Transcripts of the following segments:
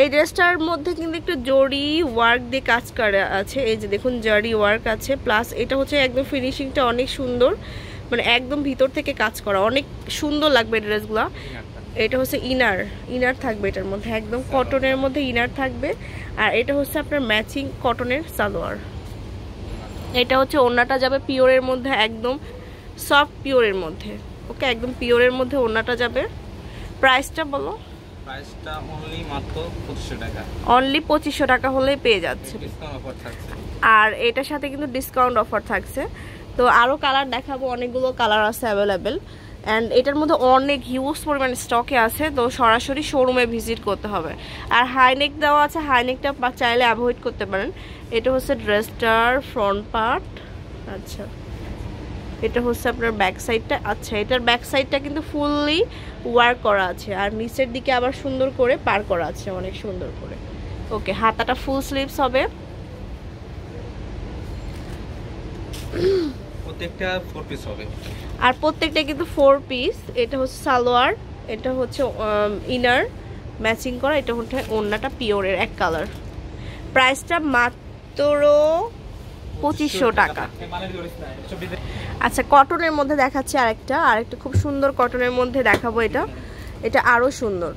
এই ড্রেসটার মধ্যে কিন্তু একটু জরি ওয়ার্ক দিয়ে কাজ করা আছে এই যে দেখুন জরি ওয়ার্ক আছে প্লাস এটা হচ্ছে একদম ফিনিশিংটা অনেক সুন্দর মানে একদম ভিতর থেকে কাজ করা অনেক সুন্দর লাগবে ড্রেসগুলো এটা হচ্ছে ইনার ইনার থাকবে এটার মধ্যে একদম কটনের মধ্যে ইনার থাকবে আর এটা হচ্ছে আপনার ম্যাচিং কটনের সালোয়ার এটা হচ্ছে ওনাটা যাবে পিওরের মধ্যে একদম সফট পিওরের মধ্যে ওকে একদম পিওরের মধ্যে ওনাটা যাবে প্রাইসটা বলো প্রাইসটা অনলি মাত্র 2500 টাকা অনলি 2500 টাকা হলে পেয়ে যাচ্ছে আর এটার সাথে কিন্তু ডিসকাউন্ট অফার থাকছে তো আরও কালার দেখাবো অনেকগুলো কালার আছে অ্যাভেলেবেল অ্যান্ড এটার মধ্যে অনেক হিউজ পরিমাণে স্টকে আছে তো সরাসরি শোরুমে ভিজিট করতে হবে আর হাইনেক দেওয়া আছে হাইনেকটা চাইলে অ্যাভয়েড করতে পারেন এটা হচ্ছে ড্রেসটার ফ্রন্ট পার্ট আচ্ছা এটা হচ্ছে আপনার ব্যাক সাইডটা আচ্ছা এটার ব্যাক সাইডটা কিন্তু ফুললি ওয়ার্ক করা আছে আর নিচের দিকে আবার সুন্দর করে পার করা আছে অনেক সুন্দর করে ওকে হাতাটা ফুল স্লিভস হবে প্রত্যেকটা ফোর পিস হবে আর প্রত্যেকটা কিন্তু ফোর পিস এটা হচ্ছে সালোয়ার এটা হচ্ছে ইনার ম্যাচিং করা এটা হচ্ছে ওড়নাটা পিওরের এক কালার প্রাইসটা মাত্র পঁচিশশো টাকা আচ্ছা কটনের মধ্যে দেখাচ্ছে আরেকটা আরেকটা খুব সুন্দর কটনের মধ্যে দেখাবো এটা এটা আরও সুন্দর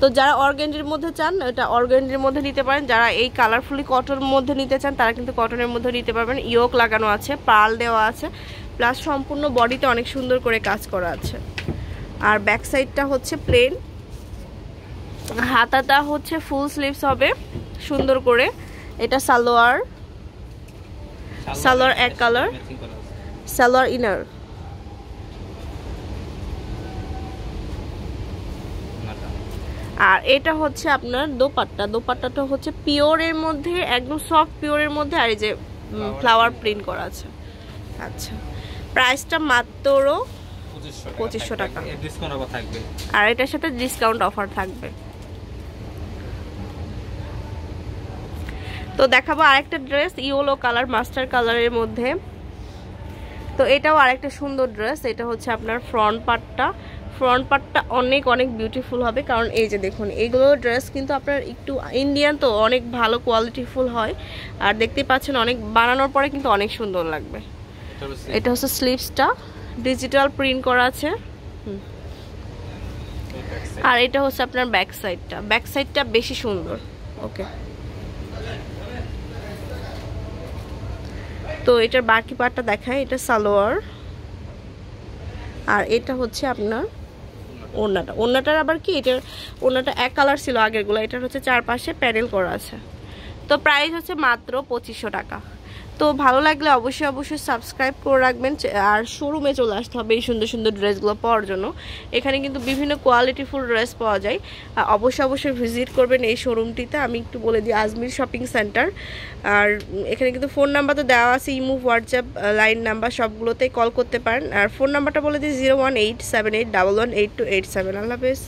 তো যারা অর্গেন্ডির মধ্যে চান এটা অর্গেন্ডির মধ্যে নিতে পারেন যারা এই কালারফুলি কটনের মধ্যে নিতে চান তারা কিন্তু কটনের মধ্যে নিতে পারবেন ইয়োক লাগানো আছে পাল দেওয়া আছে প্লাস সম্পূর্ণ বডিতে অনেক সুন্দর করে কাজ করা আছে আর ব্যাক সাইডটা হচ্ছে প্লেন হাতাটা হচ্ছে ফুল স্লিভস হবে সুন্দর করে এটা সালোয়ার সালোয়ার এক কালার সালোয়ার ইনার আর এটা হচ্ছে আপনার দোপাট্টা দোপাট্টাটা হচ্ছে পিওরের মধ্যে একদম সফট পিওরের মধ্যে আর এই যে ফ্লাওয়ার প্রিন্ট করা আছে আচ্ছা প্রাইসটা মাত্র পঁচিশশো টাকা আর এটার সাথে ডিসকাউন্ট অফার থাকবে তো দেখাবো আরেকটা ড্রেস ইয়েলো কালার মাস্টার কালারের মধ্যে তো এটাও আরেকটা সুন্দর ড্রেস এটা হচ্ছে আপনার ফ্রন্ট পার্টটা ফ্রন্ট পার্টটা অনেক অনেক বিউটিফুল হবে কারণ এই যে দেখুন এইগুলো ড্রেস কিন্তু আপনার একটু ইন্ডিয়ান তো অনেক ভালো কোয়ালিটিফুল হয় আর দেখতে পাচ্ছেন অনেক বানানোর পরে কিন্তু অনেক সুন্দর লাগবে এটা হচ্ছে স্লিভসটা ডিজিটাল প্রিন্ট করা আছে আর এটা হচ্ছে আপনার ব্যাক সাইডটা ব্যাক সাইডটা বেশি সুন্দর ওকে তো এটার বাকি পার্টটা দেখায় এটা সালোয়ার আর এটা হচ্ছে আপনার ওনাটা ওনাটার আবার কি এটার ওনাটা এক কালার ছিল আগেরগুলো এটার হচ্ছে চারপাশে প্যানেল করা আছে তো প্রাইস হচ্ছে মাত্র পঁচিশশো টাকা তো ভালো লাগলে অবশ্যই অবশ্যই সাবস্ক্রাইব করে রাখবেন আর শোরুমে চলে আসতে হবে এই সুন্দর সুন্দর ড্রেসগুলো পাওয়ার জন্য এখানে কিন্তু বিভিন্ন কোয়ালিটিফুল ড্রেস পাওয়া যায় অবশ্যই অবশ্যই ভিজিট করবেন এই শোরুমটিতে আমি একটু বলে দিই আজমির শপিং সেন্টার আর এখানে কিন্তু ফোন নাম্বার তো দেওয়া আছে ইমু হোয়াটসঅ্যাপ লাইন নাম্বার সবগুলোতেই কল করতে পারেন আর ফোন নাম্বারটা বলে দিই zero one eight seven eight double one eight two eight seven আল্লাহ হাফেজ